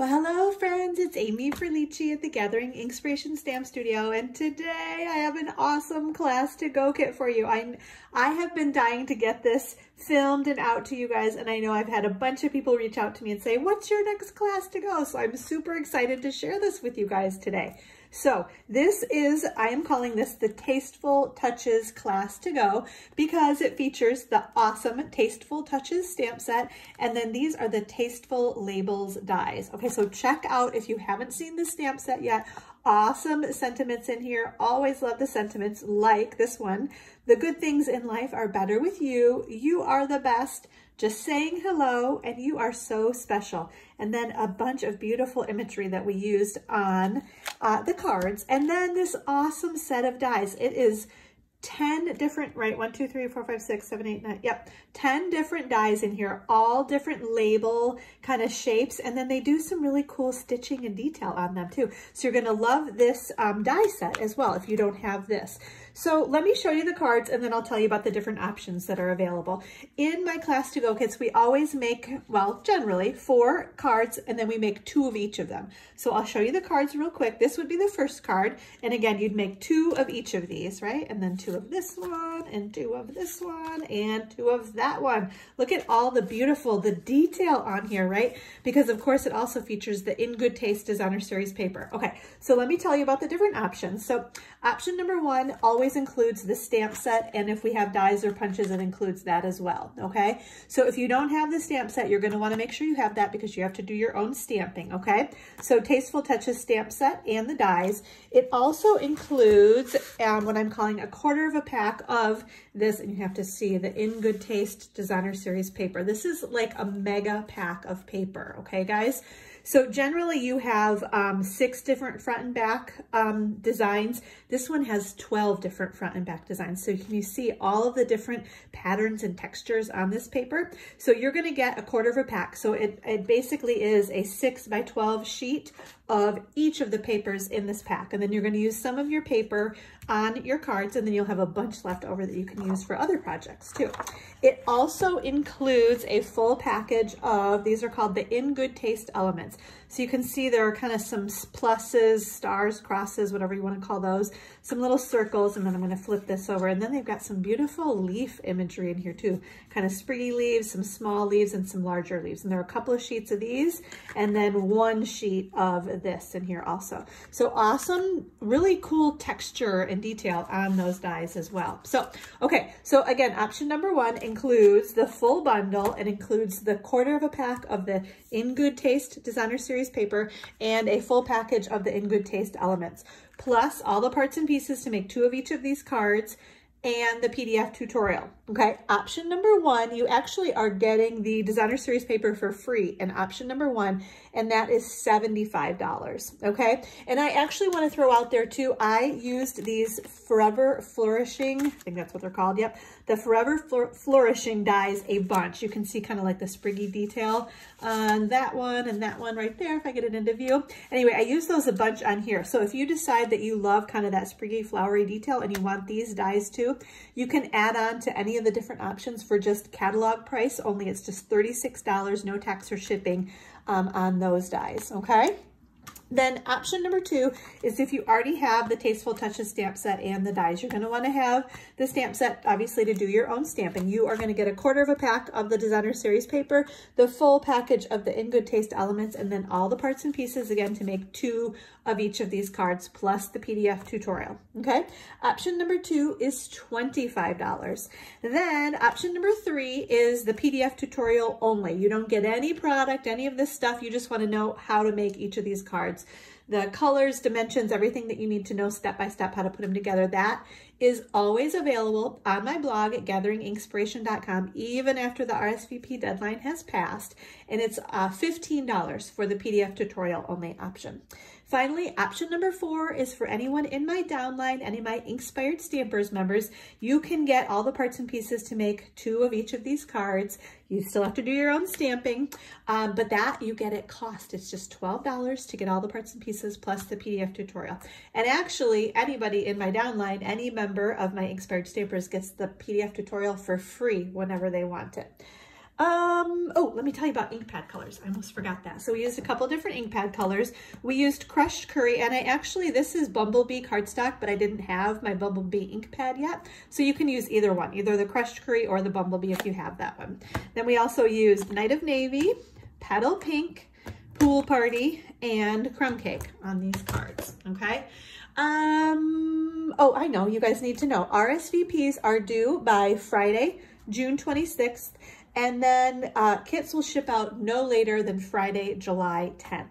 Well, hello friends, it's Amy Perlici at the Gathering Inspiration Stamp Studio, and today I have an awesome class to go kit for you. I, I have been dying to get this filmed and out to you guys, and I know I've had a bunch of people reach out to me and say, what's your next class to go? So I'm super excited to share this with you guys today. So this is, I am calling this the Tasteful Touches Class to Go because it features the awesome Tasteful Touches stamp set. And then these are the Tasteful Labels dies. Okay, so check out if you haven't seen the stamp set yet awesome sentiments in here. Always love the sentiments like this one. The good things in life are better with you. You are the best. Just saying hello and you are so special. And then a bunch of beautiful imagery that we used on uh, the cards. And then this awesome set of dies. It is 10 different, right? One, two, three, four, five, six, seven, eight, nine. Yep. 10 different dies in here, all different label kind of shapes. And then they do some really cool stitching and detail on them too. So you're going to love this um, die set as well if you don't have this. So let me show you the cards and then I'll tell you about the different options that are available. In my class to go kits, we always make, well, generally four cards and then we make two of each of them. So I'll show you the cards real quick. This would be the first card. And again, you'd make two of each of these, right? And then two two of this one and two of this one and two of that one. Look at all the beautiful, the detail on here, right? Because of course it also features the In Good Taste Designer Series paper. Okay, so let me tell you about the different options. So option number one always includes the stamp set and if we have dies or punches, it includes that as well, okay? So if you don't have the stamp set, you're gonna wanna make sure you have that because you have to do your own stamping, okay? So Tasteful Touches stamp set and the dies. It also includes um, what I'm calling a quarter of a pack of this, and you have to see the In Good Taste Designer Series paper. This is like a mega pack of paper, okay, guys? So generally you have um, six different front and back um, designs. This one has 12 different front and back designs. So you see all of the different patterns and textures on this paper. So you're gonna get a quarter of a pack. So it, it basically is a six by 12 sheet of each of the papers in this pack. And then you're gonna use some of your paper on your cards and then you'll have a bunch left over that you can use for other projects too. It also includes a full package of, these are called the In Good Taste Elements. So you can see there are kind of some pluses, stars, crosses, whatever you want to call those, some little circles, and then I'm going to flip this over. And then they've got some beautiful leaf imagery in here too, kind of springy leaves, some small leaves, and some larger leaves. And there are a couple of sheets of these, and then one sheet of this in here also. So awesome, really cool texture and detail on those dies as well. So, okay, so again, option number one includes the full bundle. and includes the quarter of a pack of the In Good Taste design designer series paper and a full package of the In Good Taste elements, plus all the parts and pieces to make two of each of these cards and the PDF tutorial. Okay, option number one, you actually are getting the designer series paper for free in option number one, and that is $75, okay? And I actually wanna throw out there too, I used these Forever Flourishing, I think that's what they're called, yep, the Forever Flour Flourishing dies a bunch. You can see kind of like the spriggy detail on that one and that one right there if I get it into view. Anyway, I use those a bunch on here. So if you decide that you love kind of that spriggy flowery detail and you want these dies too, you can add on to any of the different options for just catalog price, only it's just $36, no tax or shipping um, on those dies, okay? Then option number two is if you already have the Tasteful Touches stamp set and the dies, you're going to want to have the stamp set, obviously, to do your own stamping. You are going to get a quarter of a pack of the Designer Series paper, the full package of the In Good Taste elements, and then all the parts and pieces, again, to make two of each of these cards, plus the PDF tutorial, okay? Option number two is $25. Then option number three is the PDF tutorial only. You don't get any product, any of this stuff. You just want to know how to make each of these cards cards. The colors, dimensions, everything that you need to know step by step how to put them together, that is always available on my blog at gatheringinspiration.com even after the RSVP deadline has passed. And it's uh, $15 for the PDF tutorial only option. Finally, option number four is for anyone in my downline, any of my Inkspired Stampers members, you can get all the parts and pieces to make two of each of these cards. You still have to do your own stamping, um, but that you get at cost. It's just $12 to get all the parts and pieces plus the PDF tutorial. And actually, anybody in my downline, any member of my Inkspired Stampers gets the PDF tutorial for free whenever they want it. Um, oh, let me tell you about ink pad colors. I almost forgot that. So we used a couple different ink pad colors. We used crushed curry, and I actually, this is Bumblebee cardstock, but I didn't have my Bumblebee ink pad yet. So you can use either one, either the crushed curry or the Bumblebee if you have that one. Then we also used Night of Navy, Petal Pink, Pool Party, and Crumb Cake on these cards, okay? Um, oh, I know, you guys need to know. RSVPs are due by Friday, June 26th and then uh, kits will ship out no later than Friday, July 10th.